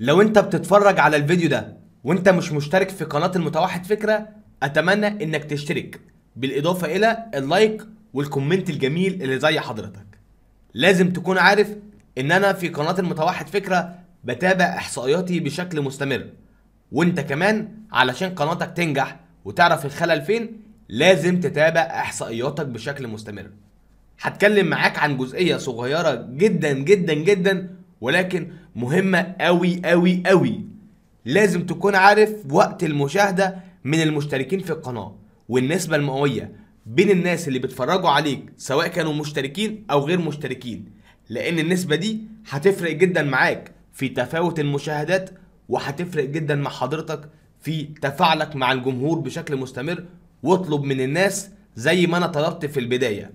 لو انت بتتفرج على الفيديو ده وانت مش مشترك في قناة المتوحد فكرة اتمنى انك تشترك بالاضافة الى اللايك والكومنت الجميل اللي زي حضرتك لازم تكون عارف ان انا في قناة المتوحد فكرة بتابع احصائياتي بشكل مستمر وانت كمان علشان قناتك تنجح وتعرف الخلل فين لازم تتابع احصائياتك بشكل مستمر هتكلم معاك عن جزئية صغيرة جدا جدا جدا ولكن مهمة قوي قوي قوي لازم تكون عارف وقت المشاهدة من المشتركين في القناة والنسبة المئوية بين الناس اللي بيتفرجوا عليك سواء كانوا مشتركين أو غير مشتركين لأن النسبة دي هتفرق جدا معاك في تفاوت المشاهدات وهتفرق جدا مع حضرتك في تفاعلك مع الجمهور بشكل مستمر واطلب من الناس زي ما انا طلبت في البدايه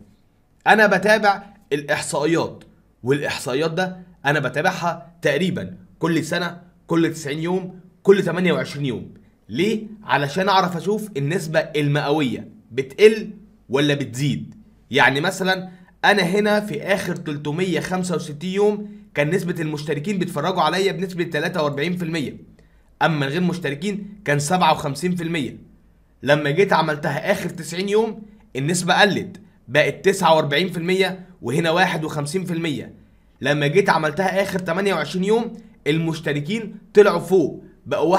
انا بتابع الاحصائيات والاحصائيات ده انا بتابعها تقريبا كل سنه كل 90 يوم كل 28 يوم ليه علشان اعرف اشوف النسبه المئويه بتقل ولا بتزيد يعني مثلا انا هنا في اخر 365 يوم كان نسبه المشتركين بيتفرجوا عليا بنسبه 43% اما الغير مشتركين كان 57% لما جيت عملتها اخر 90 يوم النسبه قلت بقت 49% وهنا 51% لما جيت عملتها اخر 28 يوم المشتركين طلعوا فوق بقوا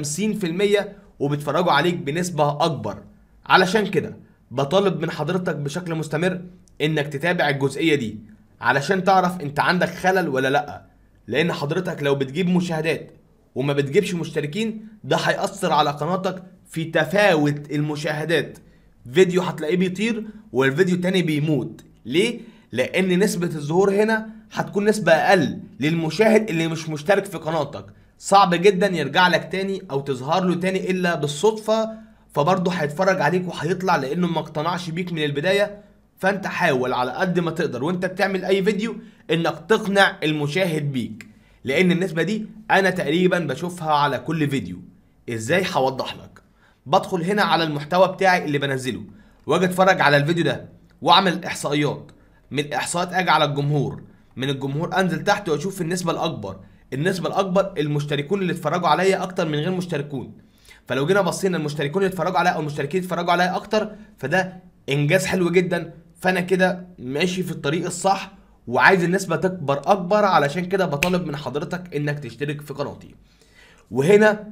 51% وبيتفرجوا عليك بنسبة اكبر علشان كده بطالب من حضرتك بشكل مستمر انك تتابع الجزئية دي علشان تعرف انت عندك خلل ولا لا لان حضرتك لو بتجيب مشاهدات وما بتجيبش مشتركين ده هيأثر على قناتك في تفاوت المشاهدات فيديو هتلاقيه بيطير والفيديو التاني بيموت ليه؟ لان نسبة الظهور هنا هتكون نسبة أقل للمشاهد اللي مش مشترك في قناتك صعب جدا يرجع لك تاني أو تظهر له تاني إلا بالصدفة فبرضه هيتفرج عليك وهيطلع لأنه ما اقتنعش بيك من البداية فأنت حاول على قد ما تقدر وأنت بتعمل أي فيديو إنك تقنع المشاهد بيك لأن النسبة دي أنا تقريبا بشوفها على كل فيديو إزاي هوضح لك بدخل هنا على المحتوى بتاعي اللي بنزله واجي اتفرج على الفيديو ده واعمل احصائيات من الاحصائيات اجي على الجمهور من الجمهور انزل تحت واشوف النسبه الاكبر النسبه الاكبر المشتركون اللي اتفرجوا عليا اكتر من غير مشتركون فلو جينا بصينا المشتركون اللي اتفرجوا عليا او المشتركين اتفرجوا عليا اكتر فده انجاز حلو جدا فانا كده ماشي في الطريق الصح وعايز النسبه تكبر اكبر علشان كده بطالب من حضرتك انك تشترك في قناتي وهنا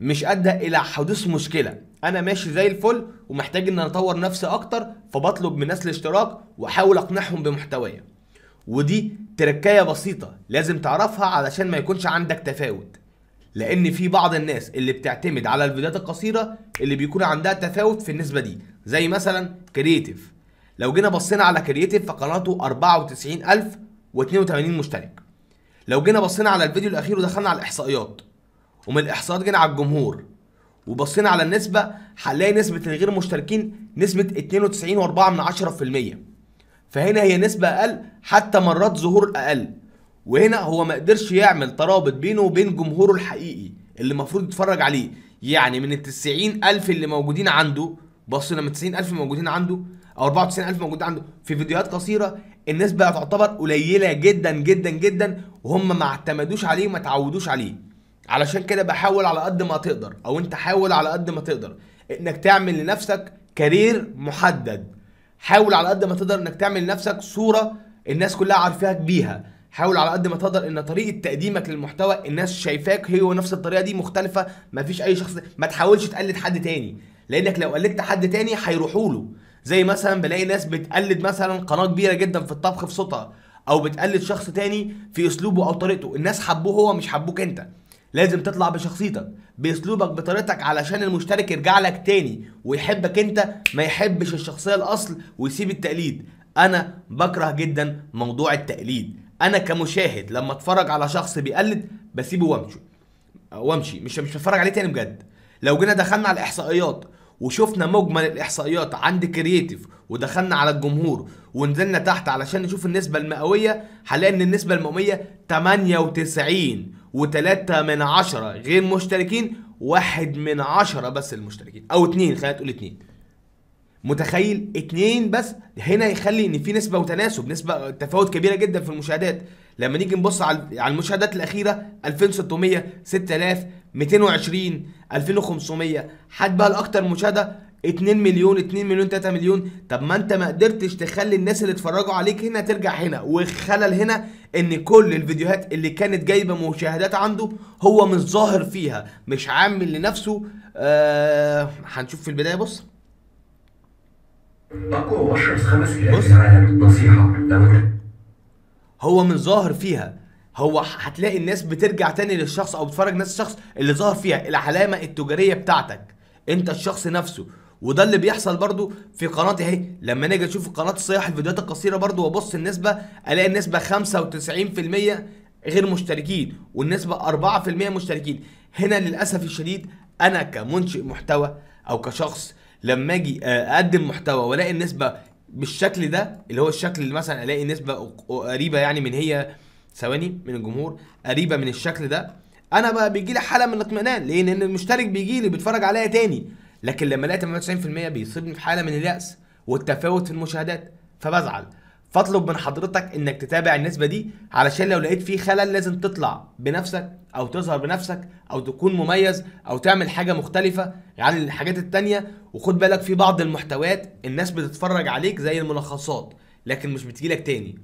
مش ادى الى حدوث مشكله انا ماشي زي الفل ومحتاج ان انا اطور نفسي اكتر فبطلب من ناس الاشتراك واحاول اقنعهم بمحتوايا ودي تركاية بسيطة لازم تعرفها علشان ما يكونش عندك تفاوت لان في بعض الناس اللي بتعتمد على الفيديوهات القصيرة اللي بيكون عندها تفاوت في النسبة دي زي مثلا كرييتيف لو جينا بصينا على كرييتيف فقناته 94082 مشترك لو جينا بصينا على الفيديو الاخير ودخلنا على الاحصائيات ومن الاحصائيات جينا على الجمهور وبصينا على النسبة هنلاقي نسبة الغير مشتركين نسبة 92.4% فهنا هي نسبة أقل حتى مرات ظهور أقل وهنا هو ما قدرش يعمل ترابط بينه وبين جمهوره الحقيقي اللي المفروض يتفرج عليه يعني من ال ألف اللي موجودين عنده بص لما ألف موجودين عنده او ألف موجود عنده في فيديوهات قصيره النسبه تعتبر قليله جدا جدا جدا وهم ما اعتمدوش عليه وما تعودوش عليه علشان كده بحاول على قد ما تقدر او انت حاول على قد ما تقدر انك تعمل لنفسك كارير محدد حاول على قد ما تقدر انك تعمل لنفسك صوره الناس كلها عارفاك بيها حاول على قد ما تقدر ان طريقه تقديمك للمحتوى الناس شايفاك هي نفس الطريقه دي مختلفه مفيش اي شخص ما تحاولش تقلد حد تاني لانك لو قلدت حد تاني هيروحوا له زي مثلا بلاقي ناس بتقلد مثلا قناه كبيره جدا في الطبخ في صوتها او بتقلد شخص تاني في اسلوبه او طريقته الناس حبوه هو مش حبوك انت لازم تطلع بشخصيتك باسلوبك بطريقتك علشان المشترك يرجع لك تاني ويحبك انت ما يحبش الشخصيه الاصل ويسيب التقليد انا بكره جدا موضوع التقليد انا كمشاهد لما اتفرج على شخص بيقلد بسيبه وامشي وامشي مش مش بتفرج عليه تاني بجد لو جينا دخلنا على الاحصائيات وشفنا مجمل الاحصائيات عند كرييتيف ودخلنا على الجمهور ونزلنا تحت علشان نشوف النسبه المئويه هنلاقي ان النسبه المئويه 98 وتلاتة من عشرة غير مشتركين واحد من عشرة بس المشتركين او اتنين خلينا تقول اتنين متخيل اتنين بس هنا يخلي ان في نسبه وتناسب نسبه تفاوت كبيره جدا في المشاهدات لما نيجي نبص على المشاهدات الاخيره 2600 6000 220 2500 حد بقى الاكتر مشاهده 2 مليون 2 مليون 3 مليون طب ما انت ما قدرتش تخلي الناس اللي اتفرجوا عليك هنا ترجع هنا والخلل هنا ان كل الفيديوهات اللي كانت جايبه مشاهدات عنده هو مش ظاهر فيها مش عامل لنفسه آه هنشوف في البدايه بص اقوى واشرس خمس نصيحه هو من ظاهر فيها هو هتلاقي الناس بترجع تاني للشخص او بتفرج ناس الشخص اللي ظاهر فيها العلامه التجاريه بتاعتك انت الشخص نفسه وده اللي بيحصل برضو في قناتي اهي لما نيجي اشوف قناه الصياح الفيديوهات القصيره برضو وابص النسبه الاقي النسبه 95% غير مشتركين والنسبه 4% مشتركين هنا للاسف الشديد انا كمنشئ محتوى او كشخص لما اجي اقدم محتوى والاقي النسبه بالشكل ده اللي هو الشكل اللي مثلا الاقي نسبه قريبه يعني من هي ثواني من الجمهور قريبه من الشكل ده انا بقى بيجي لي حاله من الاطمئنان ليه؟ لان المشترك بيجي لي بيتفرج عليا تاني لكن لما الاقي 98% بيصيبني في حاله من الياس والتفاوت في المشاهدات فبزعل فاطلب من حضرتك انك تتابع النسبه دي علشان لو لقيت فيه خلل لازم تطلع بنفسك او تظهر بنفسك او تكون مميز او تعمل حاجه مختلفه عن يعني الحاجات التانية وخد بالك في بعض المحتويات الناس بتتفرج عليك زي الملخصات لكن مش بتجيلك تاني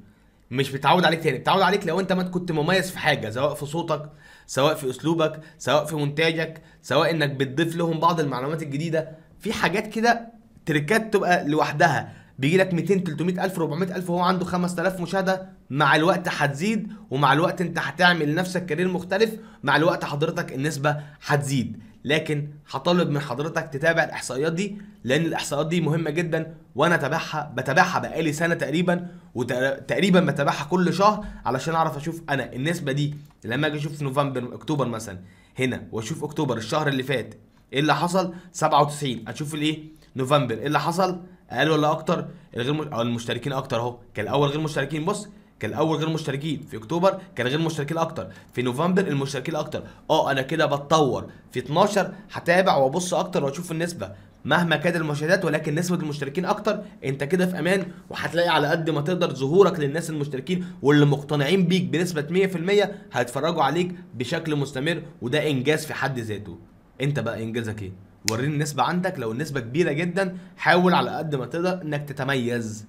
مش بتعود عليك تاني بتعود عليك لو انت ما كنت مميز في حاجه سواء في صوتك سواء في اسلوبك سواء في مونتاجك سواء انك بتضيف لهم بعض المعلومات الجديده في حاجات كده تركات تبقى لوحدها بيجي لك 200 300 الف 400 الف وهو عنده 5000 مشاهده مع الوقت هتزيد ومع الوقت انت هتعمل لنفسك كارير مختلف مع الوقت حضرتك النسبه هتزيد لكن هطالب من حضرتك تتابع الاحصائيات دي لان الاحصائيات دي مهمه جدا وانا تابعها بتابعها بقالي سنه تقريبا وتقريبا بتابعها كل شهر علشان اعرف اشوف انا النسبه دي لما اجي اشوف نوفمبر اكتوبر مثلا هنا واشوف اكتوبر الشهر اللي فات ايه اللي حصل 97 اشوف الايه نوفمبر ايه اللي حصل اقل ولا اكتر الغير المشتركين اكتر اهو كان الاول غير مشتركين بص كان الاول غير مشتركين في اكتوبر كان غير مشتركين اكتر في نوفمبر المشتركين اكتر اه انا كده بتطور في 12 هتابع وابص اكتر واشوف النسبه مهما كانت المشاهدات ولكن نسبه المشتركين اكتر انت كده في امان وهتلاقي على قد ما تقدر ظهورك للناس المشتركين واللي مقتنعين بيك بنسبه 100% هيتفرجوا عليك بشكل مستمر وده انجاز في حد ذاته انت بقى انجازك ايه وريني النسبه عندك لو النسبه كبيره جدا حاول على قد ما تقدر انك تتميز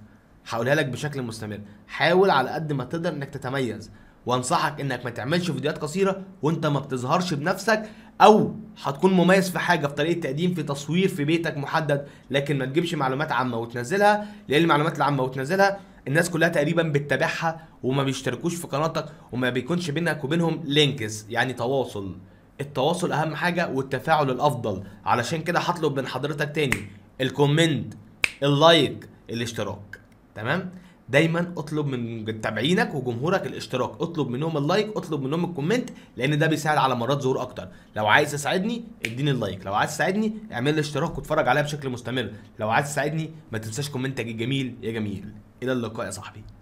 هقولها لك بشكل مستمر حاول على قد ما تقدر انك تتميز وانصحك انك ما تعملش فيديوهات قصيره وانت ما بتظهرش بنفسك او هتكون مميز في حاجه في طريقه تقديم في تصوير في بيتك محدد لكن ما تجيبش معلومات عامه وتنزلها لان المعلومات العامه وتنزلها الناس كلها تقريبا بتتابعها وما بيشتركوش في قناتك وما بيكونش بينك وبينهم لينكس يعني تواصل التواصل اهم حاجه والتفاعل الافضل علشان كده هطلب من حضرتك تاني الكومنت اللايك الاشتراك تمام دايما اطلب من متابعينك وجمهورك الاشتراك اطلب منهم اللايك اطلب منهم الكومنت لان ده بيساعد على مرات ظهور اكتر لو عايز تساعدني اديني اللايك لو عايز تساعدني اعمل لي اشتراك واتفرج عليا بشكل مستمر لو عايز تساعدني ما تنساش كومنتك الجميل يا جميل الى اللقاء يا صاحبي